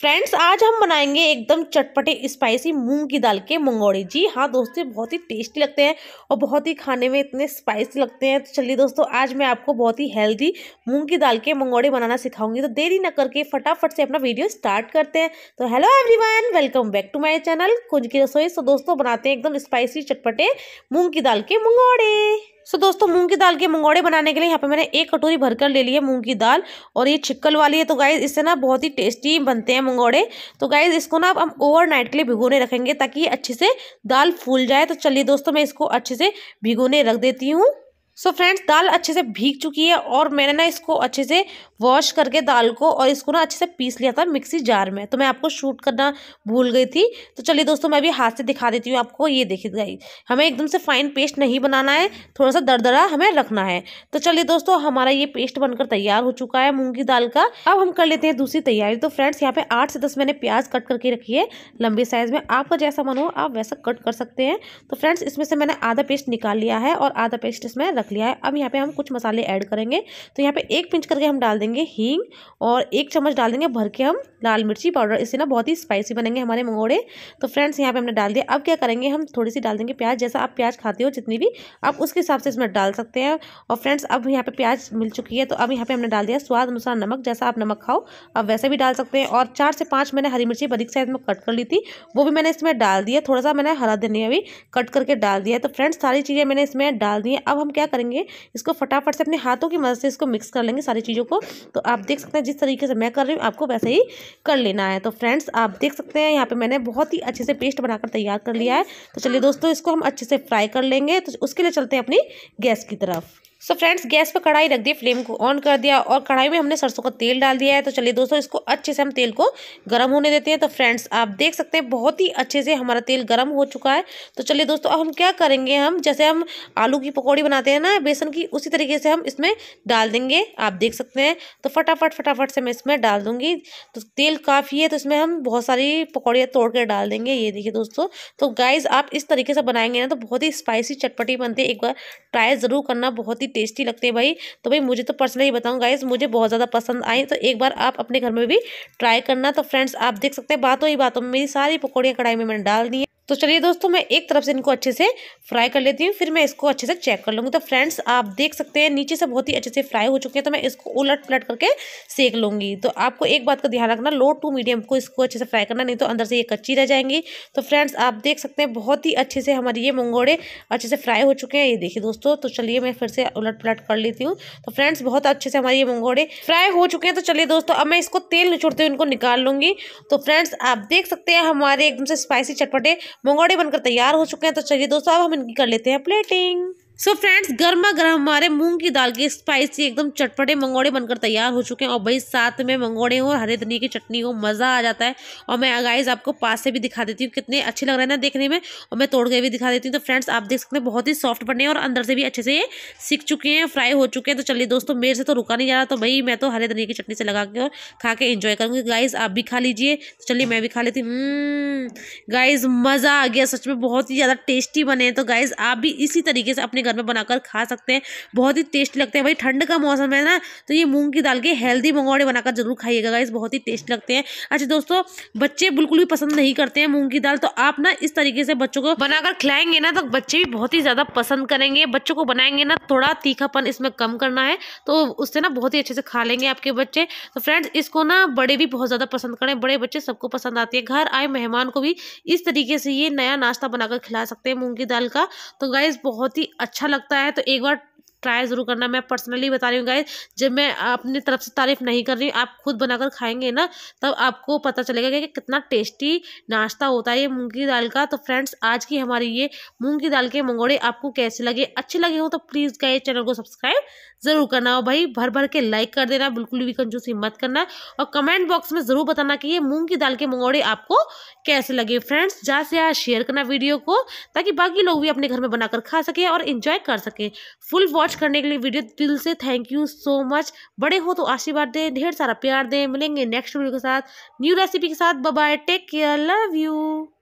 friends आज हम बनाएंगे एकदम चटपटे स्पाइसी मूंग की दाल के मंगोड़े जी हाँ दोस्तों बहुत ही टेस्टी लगते हैं और बहुत ही खाने में इतने स्पाइसी लगते हैं तो चलिए दोस्तों आज मैं आपको बहुत ही हेल्दी मूंग की दाल के मंगोड़े बनाना सिखाऊंगी तो देरी ना करके फटाफट से अपना वीडियो स्टार्ट करते हैं तो hello every welcome back to my channel Kunj ki Rasoi तो दोस्तों बनाते हैं एकदम स्पाइसी चटपटे मूँग की दाल के मंगोड़े सो दोस्तों मूंग की दाल के मंगोड़े बनाने के लिए यहाँ पे मैंने एक कटोरी भरकर ले ली है मूंग की दाल और ये छिक्कल वाली है तो गाइज इससे ना बहुत ही टेस्टी बनते हैं मंगोड़े तो गाइज इसको ना हम ओवरनाइट के लिए भिगोने रखेंगे ताकि ये अच्छे से दाल फूल जाए तो चलिए दोस्तों मैं इसको अच्छे से भिगोने रख देती हूँ सो फ्रेंड्स दाल अच्छे से भीग चुकी है और मैंने ना इसको अच्छे से वॉश करके दाल को और इसको ना अच्छे से पीस लिया था मिक्सी जार में तो मैं आपको शूट करना भूल गई थी तो चलिए दोस्तों मैं भी हाथ से दिखा देती हूँ आपको ये देखी गई हमें एकदम से फाइन पेस्ट नहीं बनाना है थोड़ा सा दरदरा हमें रखना है तो चलिए दोस्तों हमारा ये पेस्ट बनकर तैयार हो चुका है मूँग की दाल का अब हम कर लेते हैं दूसरी तैयारी तो फ्रेंड्स यहाँ पर आठ से दस मैंने प्याज कट करके रखी है लंबे साइज में आपका जैसा मन हो आप वैसा कट कर सकते हैं तो फ्रेंड्स इसमें से मैंने आधा पेस्ट निकाल लिया है और आधा पेस्ट इसमें रख रख लिया है अब यहाँ पे हम कुछ मसाले ऐड करेंगे तो यहाँ पे एक पिंच करके हम डाल देंगे हींग और एक चम्मच डाल देंगे भर के हम लाल मिर्ची पाउडर इससे ना बहुत ही स्पाइसी बनेंगे हमारे मंगोड़े तो फ्रेंड्स यहाँ पे हमने डाल दिया अब क्या करेंगे हम थोड़ी सी डाल देंगे प्याज जैसा आप प्याज खाते हो जितनी भी आप उसके हिसाब से इसमें डाल सकते हैं और फ्रेंड्स अब यहाँ पर प्याज मिल चुकी है तो अब यहाँ पर हमने डाल दिया स्वाद अनुसार नमक जैसा आप नमक खाओ आप वैसे भी डाल सकते हैं और चार से पाँच मैंने हरी मिर्ची बधिक साइज में कट कर ली थी वो भी मैंने इसमें डाल दिया थोड़ा सा मैंने हरा धनिया भी कट करके डाल दिया तो फ्रेंड्स सारी चीज़ें मैंने इसमें डाल दी अब हम क्या करें करेंगे इसको फटाफट से अपने हाथों की मदद से इसको मिक्स कर लेंगे सारी चीज़ों को तो आप देख सकते हैं जिस तरीके से मैं कर रही हूँ आपको वैसे ही कर लेना है तो फ्रेंड्स आप देख सकते हैं यहाँ पर मैंने बहुत ही अच्छे से पेस्ट बनाकर तैयार कर लिया है तो चलिए दोस्तों इसको हम अच्छे से फ्राई कर लेंगे तो उसके लिए चलते हैं अपनी गैस की तरफ सो फ्रेंड्स गैस पर कढ़ाई रख दी फ्लेम को ऑन कर दिया और कढ़ाई में हमने सरसों का तेल डाल दिया है तो चलिए दोस्तों इसको अच्छे से हम तेल को गर्म होने देते हैं तो फ्रेंड्स आप देख सकते हैं बहुत ही अच्छे से हमारा तेल गर्म हो चुका है तो चलिए दोस्तों अब हम क्या करेंगे हम जैसे हम आलू की पकौड़ी बनाते हैं ना बेसन की उसी तरीके से हम इसमें डाल देंगे आप देख सकते हैं तो फटाफट फटाफट से मैं इसमें डाल दूँगी तो तेल काफ़ी है तो इसमें हम बहुत सारी पकौड़ियाँ तोड़ कर डाल देंगे ये देखिए दोस्तों तो गाइज़ आप इस तरीके से बनाएंगे ना तो बहुत ही स्पाइसी चटपटी बनती है एक बार ट्राई ज़रूर करना बहुत ही टेस्टी लगते हैं भाई तो भाई मुझे तो पर्सनली बताऊँ गाइज मुझे बहुत ज़्यादा पसंद आए तो एक बार आप अपने घर में भी ट्राई करना तो फ्रेंड्स आप देख सकते हैं बातों ही बातों में मेरी सारी पकौड़ियाँ कढ़ाई में मैंने डाल दी तो चलिए दोस्तों मैं एक तरफ से इनको अच्छे से फ्राई कर लेती हूँ फिर मैं इसको अच्छे से चेक कर लूँगी तो फ्रेंड्स आप देख सकते हैं नीचे से बहुत ही अच्छे से फ्राई हो चुके हैं तो मैं इसको उलट पलट करके सेक लूँगी तो आपको एक बात का ध्यान रखना लो टू मीडियम को इसको अच्छे से फ्राई करना नहीं तो अंदर से ये कच्ची रह जाएंगी तो फ्रेंड्स आप देख सकते हैं बहुत ही अच्छे से हमारे ये मंगोड़े अच्छे से फ्राई हो चुके हैं ये देखिए दोस्तों तो चलिए मैं फिर से उलट पलट कर लेती हूँ तो फ्रेंड्स बहुत अच्छे से हमारे ये मंगोड़े फ्राई हो चुके हैं तो चलिए दोस्तों अब मैं इसको तेल निचोड़ते हुए इनको निकाल लूँगी तो फ्रेंड्स आप देख सकते हैं हमारे एकदम से स्पाइसी चटपटे मंगोड़े बनकर तैयार हो चुके हैं तो चलिए दोस्तों अब हम इनकी कर लेते हैं प्लेटिंग सो फ्रेंड्स गर्मा गर्म हमारे मूंग की दाल के स्पाइसी एकदम चटपटे मंगोड़े बनकर तैयार हो चुके हैं और भाई साथ में मंगोड़े हो और हरे धनिया की चटनी हो मज़ा आ जाता है और मैं अगाइज आपको पास से भी दिखा देती हूँ कितने अच्छे लग रहे हैं ना देखने में और मैं तोड़ के भी दिखा देती हूँ तो फ्रेंड्स आप देख सकते हैं बहुत ही सॉफ्ट बने हैं और अंदर से भी अच्छे से ये सीख चुके हैं फ्राई हो चुके हैं तो चलिए दोस्तों मेरे से तो रुका नहीं जा रहा तो भाई मैं तो हरे धनिया की चटनी से लगा के और खा के इन्जॉय करूँगी गाइज़ आप भी खा लीजिए तो चलिए मैं भी खा लेती हूँ गाइज़ हम्म, मज़ा आ गया सच में बहुत ही ज़्यादा टेस्टी बने हैं तो गाइज़ आप भी इसी तरीके से अपने घर में बनाकर खा सकते हैं बहुत ही टेस्टी लगते हैं भाई ठंड का मौसम है ना तो ये मूंग की दाल के हेल्दी मंगवाड़े बनाकर जरूर खाइएगा गाइस बहुत ही टेस्ट लगते हैं अच्छा दोस्तों बच्चे बिल्कुल भी पसंद नहीं करते हैं मूंग की दाल तो आप ना इस तरीके से बच्चों को बनाकर खिलाएंगे ना तो बच्चे भी बहुत ही ज़्यादा पसंद करेंगे बच्चों को बनाएंगे ना थोड़ा तीखापन इसमें कम करना है तो उससे ना बहुत ही अच्छे से खा लेंगे आपके बच्चे तो फ्रेंड्स इसको ना बड़े भी बहुत ज़्यादा पसंद करें बड़े बच्चे सबको पसंद आती है घर आए मेहमान को भी इस तरीके से ये नया नाश्ता बनाकर खिला सकते हैं मूंग की दाल का तो गाइज़ बहुत ही अच्छा अच्छा लगता है तो एक बार ट्राई ज़रूर करना मैं पर्सनली बता रही हूँ गाइज जब मैं अपनी तरफ से तारीफ़ नहीं कर रही आप खुद बनाकर खाएंगे ना तब आपको पता चलेगा कि कितना टेस्टी नाश्ता होता है ये मूँग की दाल का तो फ्रेंड्स आज की हमारी ये मूँग की दाल के मंगोड़े आपको कैसे लगे अच्छे लगे हों तो प्लीज़ गाइज चैनल को सब्सक्राइब ज़रूर करना हो भाई भर भर के लाइक कर देना बिल्कुल भी कंजूसी मत करना और कमेंट बॉक्स में ज़रूर बताना कि ये मूँग की दाल के मंगोड़े आपको कैसे लगे फ्रेंड्स ज़्यादा से ज़्यादा शेयर करना वीडियो को ताकि बाकी लोग भी अपने घर में बनाकर खा सकें और इन्जॉय कर सकें फुल वॉच वॉच करने के लिए वीडियो दिल से थैंक यू सो मच बड़े हो तो आशीर्वाद दें ढेर सारा प्यार दें मिलेंगे नेक्स्ट वीडियो के साथ न्यू रेसिपी के साथ bye take care love you